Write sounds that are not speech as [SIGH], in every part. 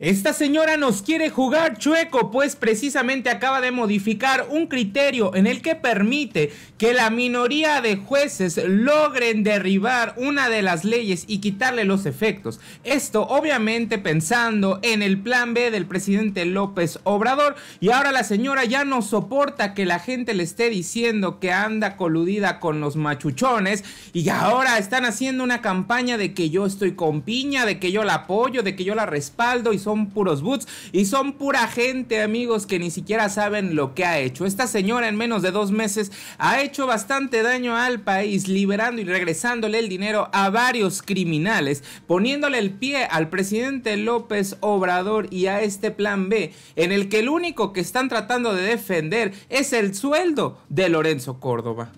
Esta señora nos quiere jugar chueco, pues precisamente acaba de modificar un criterio en el que permite que la minoría de jueces logren derribar una de las leyes y quitarle los efectos. Esto obviamente pensando en el plan B del presidente López Obrador y ahora la señora ya no soporta que la gente le esté diciendo que anda coludida con los machuchones y ahora están haciendo una campaña de que yo estoy con piña, de que yo la apoyo, de que yo la respaldo y son puros boots y son pura gente, amigos, que ni siquiera saben lo que ha hecho. Esta señora en menos de dos meses ha hecho bastante daño al país, liberando y regresándole el dinero a varios criminales, poniéndole el pie al presidente López Obrador y a este plan B, en el que el único que están tratando de defender es el sueldo de Lorenzo Córdoba.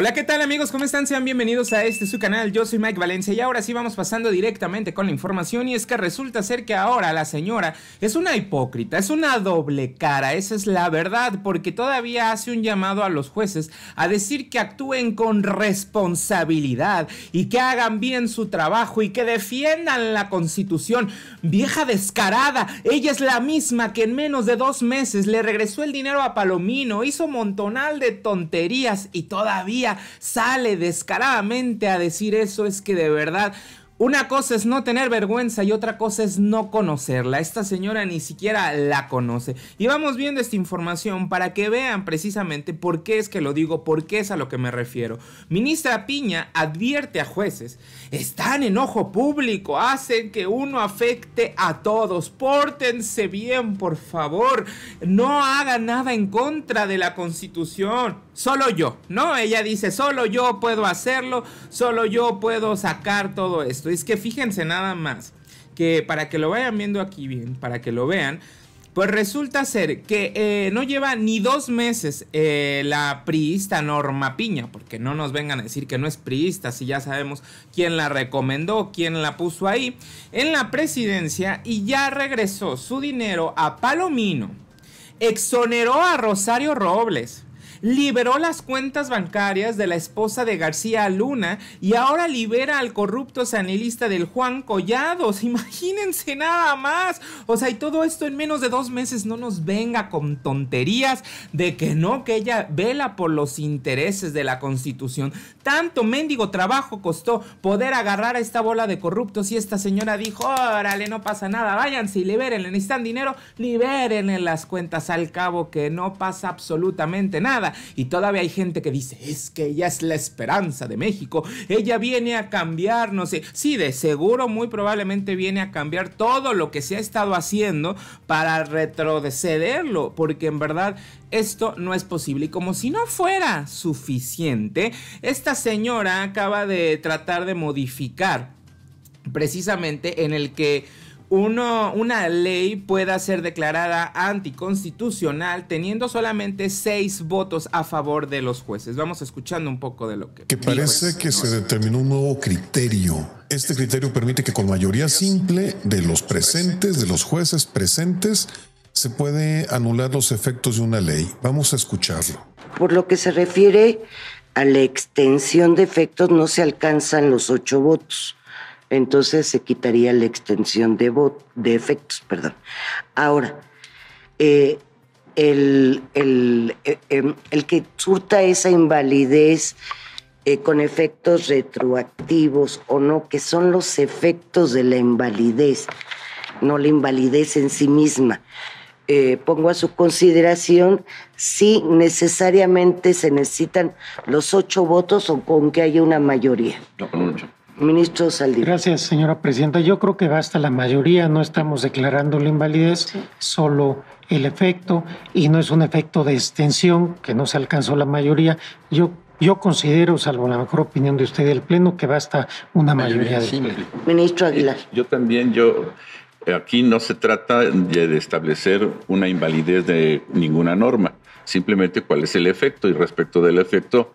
Hola, ¿qué tal amigos? ¿Cómo están? Sean bienvenidos a este su canal. Yo soy Mike Valencia y ahora sí vamos pasando directamente con la información y es que resulta ser que ahora la señora es una hipócrita, es una doble cara, esa es la verdad, porque todavía hace un llamado a los jueces a decir que actúen con responsabilidad y que hagan bien su trabajo y que defiendan la constitución. Vieja descarada, ella es la misma que en menos de dos meses le regresó el dinero a Palomino, hizo montonal de tonterías y todavía sale descaradamente a decir eso, es que de verdad... Una cosa es no tener vergüenza y otra cosa es no conocerla. Esta señora ni siquiera la conoce. Y vamos viendo esta información para que vean precisamente por qué es que lo digo, por qué es a lo que me refiero. Ministra Piña advierte a jueces, están en ojo público, hacen que uno afecte a todos. Pórtense bien, por favor. No hagan nada en contra de la constitución solo yo, ¿no? Ella dice, solo yo puedo hacerlo, solo yo puedo sacar todo esto. Es que fíjense nada más, que para que lo vayan viendo aquí bien, para que lo vean, pues resulta ser que eh, no lleva ni dos meses eh, la priista Norma Piña, porque no nos vengan a decir que no es priista, si ya sabemos quién la recomendó, quién la puso ahí, en la presidencia y ya regresó su dinero a Palomino, exoneró a Rosario Robles liberó las cuentas bancarias de la esposa de García Luna y ahora libera al corrupto sanilista del Juan Collados. [LAUGHS] Imagínense nada más. O sea, y todo esto en menos de dos meses no nos venga con tonterías de que no, que ella vela por los intereses de la constitución. Tanto mendigo trabajo costó poder agarrar a esta bola de corruptos y esta señora dijo, órale, no pasa nada, váyanse y libérenle, necesitan dinero, libérenle las cuentas al cabo que no pasa absolutamente nada. Y todavía hay gente que dice, es que ella es la esperanza de México, ella viene a cambiar, no sé, sí, de seguro muy probablemente viene a cambiar todo lo que se ha estado haciendo para retrocederlo, porque en verdad esto no es posible. Y como si no fuera suficiente, esta señora acaba de tratar de modificar precisamente en el que uno, una ley pueda ser declarada anticonstitucional teniendo solamente seis votos a favor de los jueces. Vamos escuchando un poco de lo que... Que parece que se determinó un nuevo criterio. Este criterio permite que con mayoría simple de los presentes, de los jueces presentes, se puede anular los efectos de una ley. Vamos a escucharlo. Por lo que se refiere a la extensión de efectos, no se alcanzan los ocho votos entonces se quitaría la extensión de, de efectos. Perdón. Ahora, eh, el, eh, em, el, que surta esa invalidez eh, con efectos retroactivos o no, que son los efectos de la invalidez, no la invalidez en sí misma. pongo a su consideración si necesariamente se necesitan los ocho votos o con que haya una mayoría. No, con ocho. Ministro Saldívar. Gracias, señora presidenta. Yo creo que basta la mayoría, no estamos declarando la invalidez, solo el efecto, y no es un efecto de extensión, que no se alcanzó la mayoría. Yo, yo considero, salvo la mejor opinión de usted del Pleno, que basta una mayoría. Sí, de... Ministro eh, Aguilar. Yo también, yo... Aquí no se trata de establecer una invalidez de ninguna norma, simplemente cuál es el efecto y respecto del efecto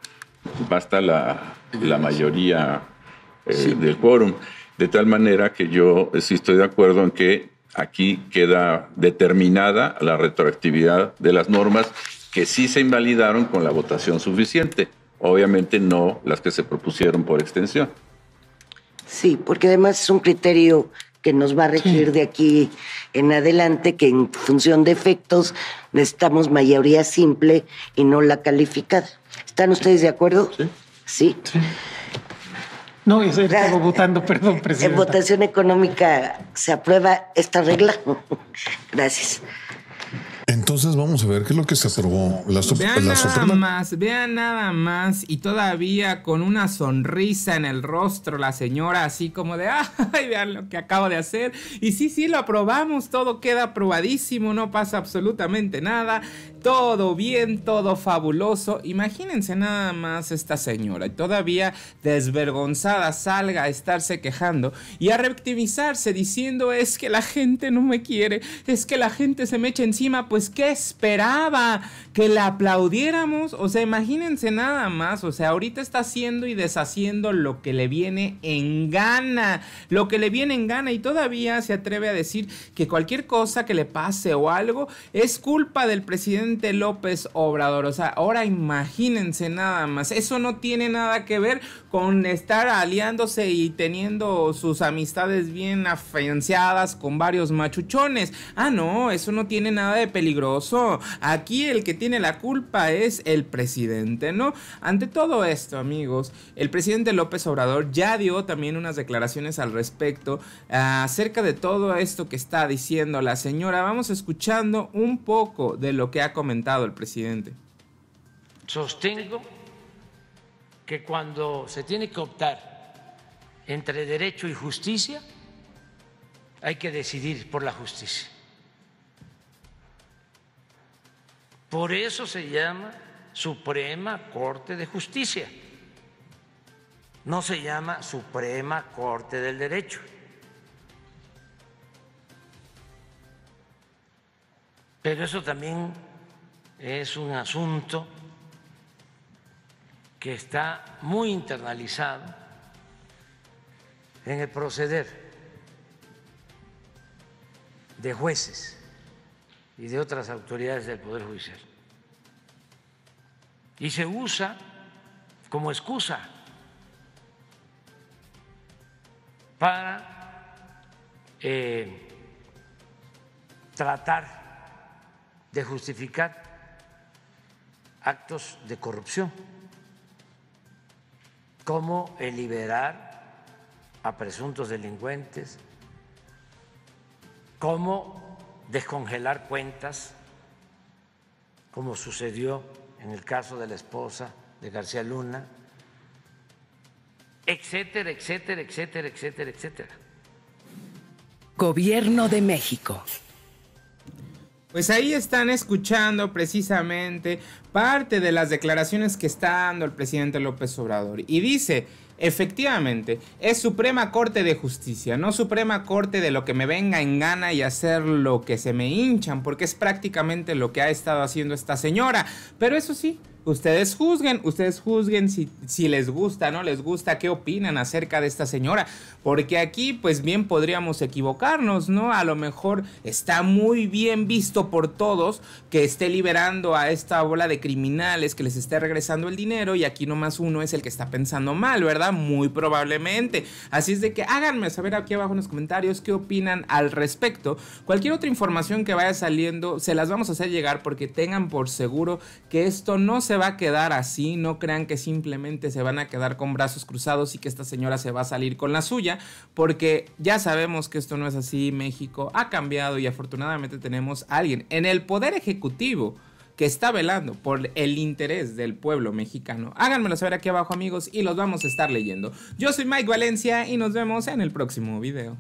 basta la, la mayoría eh, del quórum. De tal manera que yo eh, sí estoy de acuerdo en que aquí queda determinada la retroactividad de las normas que sí se invalidaron con la votación suficiente. Obviamente no las que se propusieron por extensión. Sí, porque además es un criterio que nos va a regir de aquí en adelante, que en función de efectos necesitamos mayoría simple y no la calificada. ¿Están ustedes de acuerdo? Sí. sí. No, yo estaba votando, [LAUGHS] perdón, presidente. En votación económica se aprueba esta regla. [LAUGHS] Gracias. Entonces vamos a ver qué es lo que se aprobó. La vean nada más, vean nada más y todavía con una sonrisa en el rostro la señora así como de, [LAUGHS] ay, vean lo que acabo de hacer. Y sí, sí, lo aprobamos, todo queda aprobadísimo, no pasa absolutamente nada, todo bien, todo fabuloso. Imagínense nada más esta señora y todavía desvergonzada salga a estarse quejando y a reactivizarse diciendo es que la gente no me quiere, es que la gente se me echa encima, pues que esperaba? Que la aplaudiéramos. O sea, imagínense nada más. O sea, ahorita está haciendo y deshaciendo lo que le viene en gana. Lo que le viene en gana. Y todavía se atreve a decir que cualquier cosa que le pase o algo es culpa del presidente López Obrador. O sea, ahora imagínense nada más. Eso no tiene nada que ver con estar aliándose y teniendo sus amistades bien afianzadas con varios machuchones. Ah, no, eso no tiene nada de peligroso Aquí el que tiene la culpa es el presidente, ¿no? Ante todo esto, amigos, el presidente López Obrador ya dio también unas declaraciones al respecto ah, acerca de todo esto que está diciendo la señora. Vamos escuchando un poco de lo que ha comentado el presidente. Sostengo que cuando se tiene que optar entre derecho y justicia, hay que decidir por la justicia Por eso se llama Suprema Corte de Justicia. No se llama Suprema Corte del Derecho. Pero eso también es un asunto que está muy internalizado en el proceder de jueces y de otras autoridades del Poder Judicial. Y se usa como excusa para eh, tratar de justificar actos de corrupción, como el liberar a presuntos delincuentes, como descongelar cuentas, como sucedió en el caso de la esposa de García Luna, etcétera, etcétera, etcétera, etcétera, etcétera. Gobierno de México. Pues ahí están escuchando precisamente parte de las declaraciones que está dando el presidente López Obrador. Y dice, Efectivamente, es Suprema Corte de Justicia, no Suprema Corte de lo que me venga en gana y hacer lo que se me hinchan, porque es prácticamente lo que ha estado haciendo esta señora. Pero eso sí, ustedes juzguen, ustedes juzguen si, si, les gusta, no les gusta, qué opinan acerca de esta señora, porque aquí pues bien podríamos equivocarnos, ¿no? A lo mejor está muy bien visto por todos que esté liberando a esta bola de criminales, que les esté regresando el dinero y aquí nomás uno es el que está pensando mal, ¿verdad? Muy probablemente. Así es de que háganme saber aquí abajo en los comentarios qué opinan al respecto. Cualquier otra información que vaya saliendo se las vamos a hacer llegar porque tengan por seguro que esto no se va a quedar así, no crean que simplemente se van a quedar con brazos cruzados y que esta señora se va a salir con la suya, porque ya sabemos que esto no es así, México ha cambiado y afortunadamente tenemos a alguien en el poder ejecutivo que está velando por el interés del pueblo mexicano. Háganmelo saber aquí abajo amigos y los vamos a estar leyendo. Yo soy Mike Valencia y nos vemos en el próximo video.